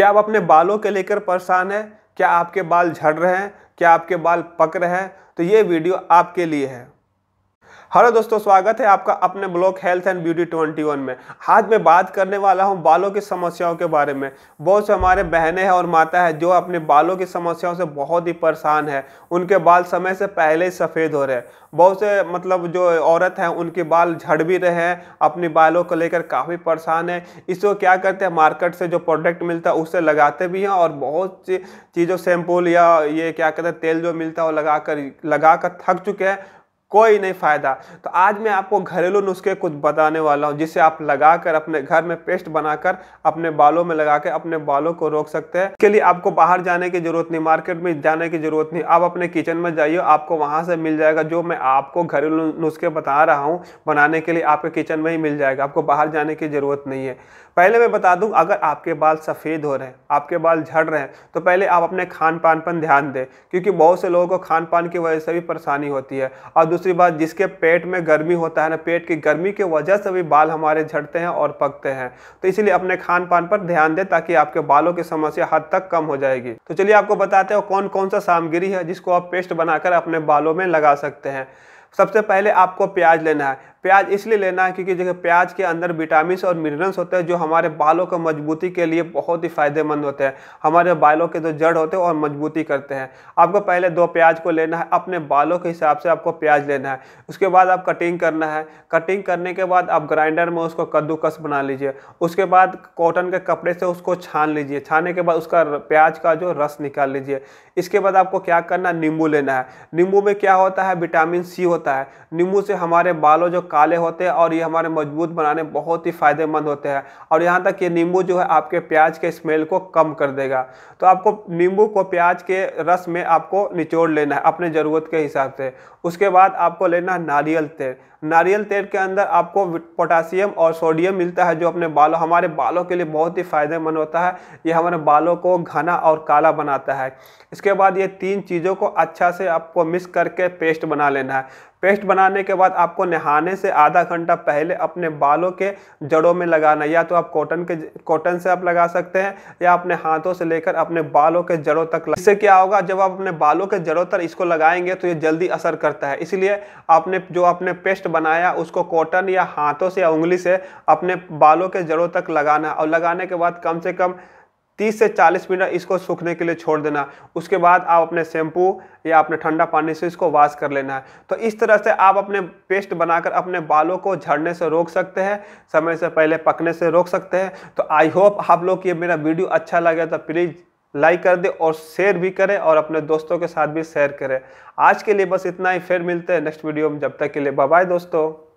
क्या आप अपने बालों के लेकर परेशान हैं क्या आपके बाल झड़ रहे हैं क्या आपके बाल पक रहे हैं तो ये वीडियो आपके लिए है हेलो दोस्तों स्वागत है आपका अपने ब्लॉग हेल्थ एंड ब्यूटी 21 में आज मैं बात करने वाला हूं बालों की समस्याओं के बारे में बहुत से हमारे बहनें हैं और माता है जो अपने बालों की समस्याओं से बहुत ही परेशान है उनके बाल समय से पहले ही सफ़ेद हो रहे हैं बहुत से मतलब जो औरत हैं उनके बाल झड़ भी रहे हैं अपने बालों को लेकर काफ़ी परेशान है इसको क्या करते हैं मार्केट से जो प्रोडक्ट मिलता है उससे लगाते भी हैं और बहुत सी चीज़ों शैम्पूल या ये क्या कहते हैं तेल जो मिलता है वो लगा कर लगा कर थक चुके हैं कोई नहीं फ़ायदा तो आज मैं आपको घरेलू नुस्खे कुछ बताने वाला हूँ जिसे आप लगाकर अपने घर में पेस्ट बनाकर अपने बालों में लगा कर अपने बालों को रोक सकते हैं इसके लिए आपको बाहर जाने की ज़रूरत नहीं मार्केट में जाने की ज़रूरत नहीं आप अपने किचन में जाइए आपको वहाँ से मिल जाएगा जो मैं आपको घरेलू नुस्खे बता रहा हूँ बनाने के लिए आपके किचन में ही मिल जाएगा आपको बाहर जाने की ज़रूरत नहीं है पहले मैं बता दूँ अगर आपके बाल सफ़ेद हो रहे हैं आपके बाल झड़ रहे हैं तो पहले आप अपने खान पान पर ध्यान दें क्योंकि बहुत से लोगों को खान पान की वजह से भी परेशानी होती है और दूसरी बात जिसके पेट में गर्मी होता है ना पेट की गर्मी के वजह से भी बाल हमारे झड़ते हैं और पकते हैं तो इसलिए अपने खान पान पर ध्यान दें ताकि आपके बालों की समस्या हद तक कम हो जाएगी तो चलिए आपको बताते हैं कौन कौन सा सामग्री है जिसको आप पेस्ट बनाकर अपने बालों में लगा सकते हैं सबसे पहले आपको प्याज लेना है प्याज इसलिए लेना है क्योंकि देखिए प्याज के अंदर विटामिन और मिनरल्स होते हैं जो हमारे बालों को मजबूती के लिए बहुत ही फायदेमंद होते हैं हमारे बालों के जो जड़ होते हैं और मजबूती करते हैं आपको पहले दो प्याज को लेना है अपने बालों के हिसाब से आपको प्याज लेना है उसके बाद आप कटिंग करना है कटिंग करने के बाद आप ग्राइंडर में उसको कद्दूकस बना लीजिए उसके बाद कॉटन के कपड़े से उसको छान लीजिए छाने के बाद उसका प्याज का जो रस निकाल लीजिए इसके बाद आपको क्या करना नींबू लेना है नींबू में क्या होता है विटामिन सी होता होता है नींबू से हमारे बालों जो काले होते हैं और ये हमारे मजबूत बनाने बहुत ही फ़ायदेमंद होते हैं और यहाँ तक ये नींबू जो है आपके प्याज के स्मेल को कम कर देगा तो आपको नींबू को प्याज के रस में आपको निचोड़ लेना है अपने ज़रूरत के हिसाब से उसके बाद आपको लेना है नारियल तेल नारियल तेल के अंदर आपको पोटासियम और सोडियम मिलता है जो अपने बालों हमारे बालों के लिए बहुत ही फ़ायदेमंद होता है ये हमारे बालों को घना और काला बनाता है इसके बाद ये तीन चीज़ों को अच्छा से आपको मिक्स करके पेस्ट बना लेना है पेस्ट बनाने के बाद आपको नहाने से आधा घंटा पहले अपने बालों के जड़ों में लगाना या तो आप कॉटन के कॉटन से आप लगा सकते हैं या अपने हाथों से लेकर अपने बालों के जड़ों तक इससे क्या होगा जब आप अपने बालों के जड़ों तक इसको लगाएंगे तो ये जल्दी असर करता है इसलिए आपने जो आपने पेस्ट बनाया उसको कॉटन या हाथों से या उंगली से अपने बालों के जड़ों तक लगाना और लगाने के बाद कम से कम 30 से 40 मिनट इसको सूखने के लिए छोड़ देना उसके बाद आप अपने शैम्पू या अपने ठंडा पानी से इसको वॉश कर लेना है तो इस तरह से आप अपने पेस्ट बनाकर अपने बालों को झड़ने से रोक सकते हैं समय से पहले पकने से रोक सकते हैं तो आई होप आप लोग ये मेरा वीडियो अच्छा लगे तो प्लीज़ लाइक कर दे और शेयर भी करें और अपने दोस्तों के साथ भी शेयर करें आज के लिए बस इतना ही फिर मिलते हैं नेक्स्ट वीडियो में जब तक के लिए बाय दोस्तों